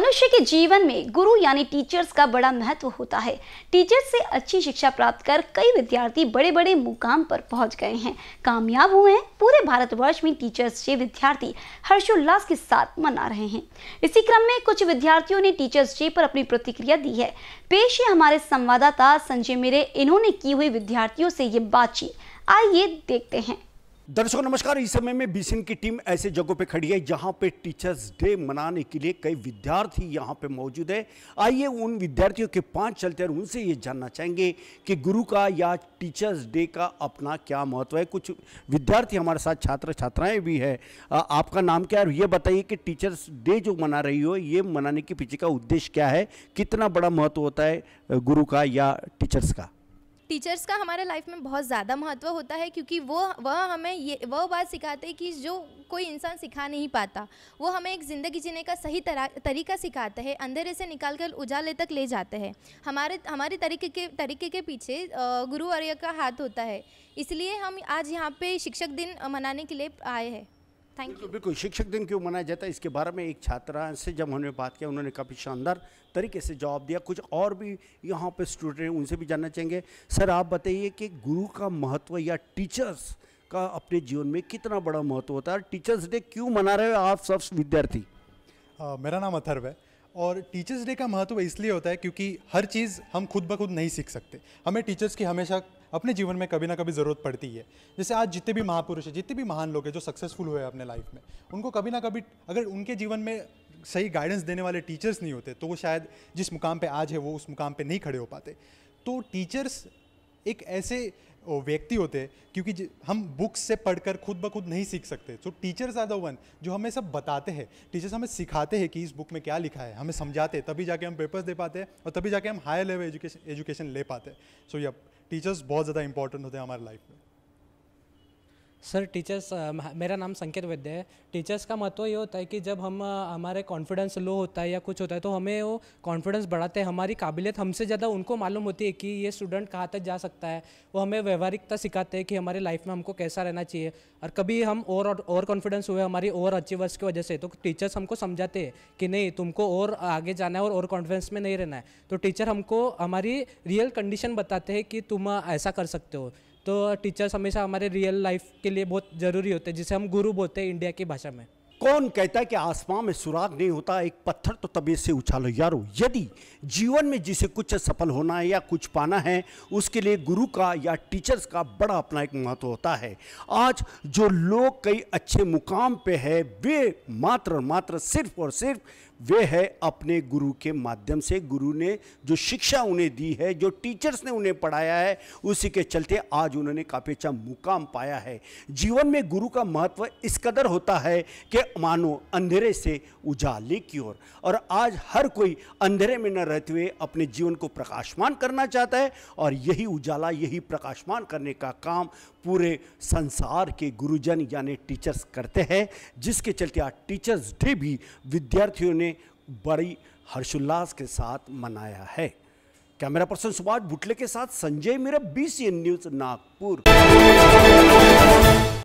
मनुष्य के जीवन में गुरु यानी टीचर्स का बड़ा महत्व होता है टीचर्स से अच्छी शिक्षा प्राप्त कर कई विद्यार्थी बड़े बड़े मुकाम पर पहुंच गए हैं कामयाब हुए हैं पूरे भारतवर्ष में टीचर्स डे विद्यार्थी हर्षोल्लास के साथ मना रहे हैं इसी क्रम में कुछ विद्यार्थियों ने टीचर्स डे पर अपनी प्रतिक्रिया दी है पेश है हमारे संवाददाता संजय मेरे इन्होंने की हुई विद्यार्थियों से ये बातचीत आइए देखते हैं दर्शकों नमस्कार इस समय में बीसीएन की टीम ऐसे जगहों पे खड़ी है जहां पे टीचर्स डे मनाने के लिए कई विद्यार्थी यहां पे मौजूद है आइए उन विद्यार्थियों के पांच चलते हैं उनसे ये जानना चाहेंगे कि गुरु का या टीचर्स डे का अपना क्या महत्व है कुछ विद्यार्थी हमारे साथ छात्र छात्राएं भी है आ, आपका नाम क्या है और ये बताइए कि टीचर्स डे जो मना रही हो ये मनाने के पीछे का उद्देश्य क्या है कितना बड़ा महत्व होता है गुरु का या टीचर्स का टीचर्स का हमारे लाइफ में बहुत ज़्यादा महत्व होता है क्योंकि वो वह हमें ये वह बात सिखाते हैं कि जो कोई इंसान सिखा नहीं पाता वो हमें एक ज़िंदगी जीने का सही तरह तरीका सिखाते हैं अंधेरे से निकाल कर उजाले तक ले जाते हैं हमारे हमारे तरीके के तरीके के पीछे गुरु आर्य का हाथ होता है इसलिए हम आज यहाँ पे शिक्षक दिन मनाने के लिए आए हैं थैंक यू बिल्कुल शिक्षक दिन क्यों मनाया जाता है इसके बारे में एक छात्रा से जब हमने बात किया उन्होंने काफ़ी शानदार तरीके से जवाब दिया कुछ और भी यहाँ पे स्टूडेंट हैं उनसे भी जानना चाहेंगे सर आप बताइए कि गुरु का महत्व या टीचर्स का अपने जीवन में कितना बड़ा महत्व होता है टीचर्स डे क्यों मना रहे हो आप सब विद्यार्थी मेरा नाम अथर्व है और टीचर्स डे का महत्व इसलिए होता है क्योंकि हर चीज़ हम खुद ब खुद नहीं सीख सकते हमें टीचर्स की हमेशा अपने जीवन में कभी ना कभी ज़रूरत पड़ती है जैसे आज जितने भी महापुरुष हैं जितने भी महान लोग हैं जो सक्सेसफुल हुए अपने लाइफ में उनको कभी ना कभी अगर उनके जीवन में सही गाइडेंस देने वाले टीचर्स नहीं होते तो वो शायद जिस मुकाम पर आज है वो उस मुकाम पर नहीं खड़े हो पाते तो टीचर्स एक ऐसे व्यक्ति होते क्योंकि हम बुक्स से पढ़कर खुद ब खुद नहीं सीख सकते so teachers are the one जो हमें सब बताते हैं टीचर्स हमें सिखाते हैं कि इस बुक में क्या लिखा है हमें समझाते हैं तभी जाके हम पेपर्स दे पाते हैं और तभी जाके हम हायर लेवल एजुकेशन एजुकेशन ले पाते हैं सो so, यप टीचर्स बहुत ज़्यादा इंपॉर्टेंट होते हैं हमारे लाइफ में सर टीचर्स uh, मेरा नाम संकेत वैद्य है टीचर्स का महत्व ये होता है कि जब हम uh, हमारे कॉन्फिडेंस लो होता है या कुछ होता है तो हमें वो कॉन्फिडेंस बढ़ाते हैं हमारी काबिलियत हमसे ज़्यादा उनको मालूम होती है कि ये स्टूडेंट कहाँ तक जा सकता है वो हमें व्यवहारिकता सिखाते हैं कि हमारे लाइफ में हमको कैसा रहना चाहिए और कभी हम और ओवर कॉन्फिडेंस हुए हमारी ओवर अचीवर्स की वजह से तो टीचर्स हमको समझाते हैं कि नहीं तुमको और आगे जाना है और ओवर कॉन्फिडेंस में नहीं रहना है तो टीचर हमको हमारी रियल कंडीशन बताते हैं कि तुम uh, ऐसा कर सकते हो तो टीचर्स हमेशा हमारे रियल लाइफ के लिए बहुत ज़रूरी होते हैं जिसे हम गुरु बोलते हैं इंडिया की भाषा में कौन कहता है कि आसमान में सुराग नहीं होता एक पत्थर तो तबीयत से उछालो यारो यदि जीवन में जिसे कुछ सफल होना है या कुछ पाना है उसके लिए गुरु का या टीचर्स का बड़ा अपना एक महत्व होता है आज जो लोग कई अच्छे मुकाम पे है वे मात्र और मात्र सिर्फ और सिर्फ वे है अपने गुरु के माध्यम से गुरु ने जो शिक्षा उन्हें दी है जो टीचर्स ने उन्हें पढ़ाया है उसी के चलते आज उन्होंने काफ़ी अच्छा मुकाम पाया है जीवन में गुरु का महत्व इस कदर होता है कि मानो अंधेरे से उजाले की ओर और आज हर कोई अंधेरे में न रहते हुए अपने जीवन को प्रकाशमान करना चाहता है और यही उजाला यही प्रकाशमान करने का काम पूरे संसार के गुरुजन यानी टीचर्स करते हैं जिसके चलते आज टीचर्स डे भी विद्यार्थियों ने बड़ी हर्षोल्लास के साथ मनाया है कैमरा पर्सन सुभाष भुटले के साथ संजय मेरा बी न्यूज़ नागपुर